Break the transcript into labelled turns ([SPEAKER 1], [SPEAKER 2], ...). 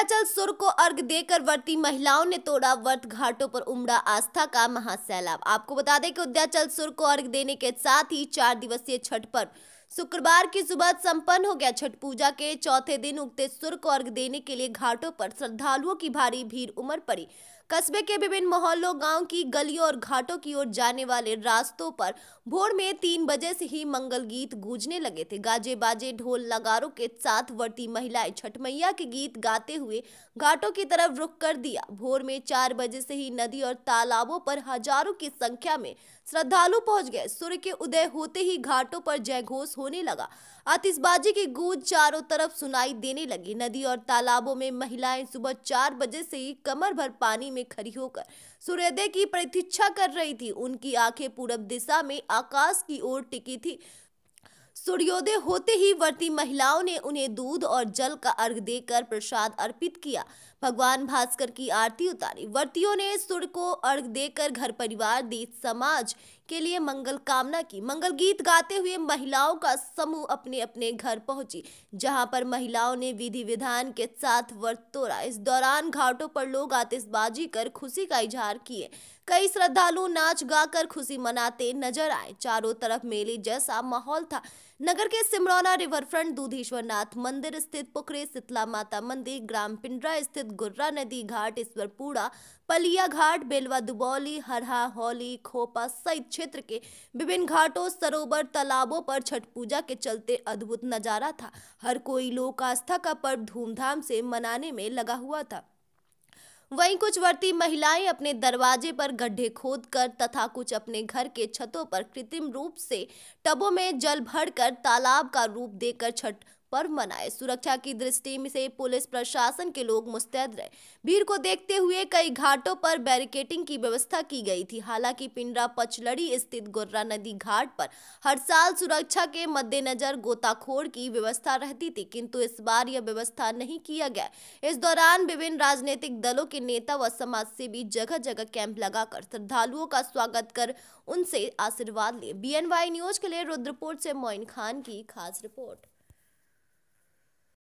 [SPEAKER 1] नीलाचल सुर को अर्घ देकर व्रती महिलाओं ने तोड़ा व्रत घाटों पर उमड़ा आस्था का महासैलाब आपको बता दें कि उद्याचल सुर को अर्घ देने के साथ ही चार दिवसीय छठ पर्व शुक्रवार की सुबह संपन्न हो गया छठ पूजा के चौथे दिन उगते सूर्य को अर्घ देने के लिए घाटों पर श्रद्धालुओं की भारी भीड़ उमड़ पड़ी कस्बे के विभिन्न मोहल्लों गांव की गलियों और घाटों की ओर जाने वाले रास्तों पर भोर में तीन बजे से ही मंगल गीत गूंजने लगे थे गाजे बाजे ढोल नगारों के साथ वर्ती महिलाएं छठ मैया के गीत गाते हुए घाटों की तरफ रुख कर दिया भोर में चार बजे से ही नदी और तालाबों पर हजारों की संख्या में श्रद्धालु पहुंच गए सूर्य के उदय होते ही घाटों पर जय घोष होने लगा आतिशबाजी की गूंज चारों तरफ सुनाई देने लगी नदी और तालाबों में महिलाएं सुबह चार बजे से ही कमर भर पानी में खड़ी होकर सूर्योदय की प्रतीक्षा कर रही थी उनकी आंखें पूरब दिशा में आकाश की ओर टिकी थी सूर्योदय होते ही व्रती महिलाओं ने उन्हें दूध और जल का अर्घ देकर प्रसाद अर्पित किया भगवान भास्कर की आरती उतारी व्रतियों ने सूर्य को अर्घ देकर घर परिवार देश समाज के लिए मंगल कामना की मंगल गीत गाते हुए महिलाओं का समूह अपने अपने घर पहुंची जहां पर महिलाओं ने विधि विधान के साथ व्रत तोड़ा इस दौरान घाटों पर लोग आतिशबाजी कर खुशी का इजहार किए कई श्रद्धालु नाच गाकर खुशी मनाते नजर आए चारों तरफ मेले जैसा माहौल था नगर के सिमरौना रिवरफ्रंट दूधेश्वर नाथ मंदिर स्थित पुखरे शीतला माता मंदिर ग्राम पिंडरा स्थित गुर्रा नदी घाट ईश्वरपुरा पलिया घाट बेलवा दुबौली हरहा होली खोपा सहित क्षेत्र के विभिन्न घाटों सरोवर तालाबों पर छठ पूजा के चलते अद्भुत नजारा था हर कोई लोक आस्था का पर्व धूमधाम से मनाने में लगा हुआ था वहीं कुछ वर्ती महिलाएं अपने दरवाजे पर गड्ढे खोदकर तथा कुछ अपने घर के छतों पर कृत्रिम रूप से टबों में जल भरकर तालाब का रूप देकर छठ पर्व मनाए सुरक्षा की दृष्टि से पुलिस प्रशासन के लोग मुस्तैद रहे भीड़ को देखते हुए कई घाटों पर बैरिकेटिंग की व्यवस्था की गई थी हालांकि पिंडरा पचलड़ी स्थित गोर्रा नदी घाट पर हर साल सुरक्षा के मद्देनजर गोताखोर की व्यवस्था रहती थी किंतु इस बार यह व्यवस्था नहीं किया गया इस दौरान विभिन्न राजनीतिक दलों के नेता व समाज भी जगह जगह कैंप लगाकर श्रद्धालुओं का स्वागत कर उनसे आशीर्वाद लिए बी न्यूज के लिए रुद्रपुर से मोइन खान की खास रिपोर्ट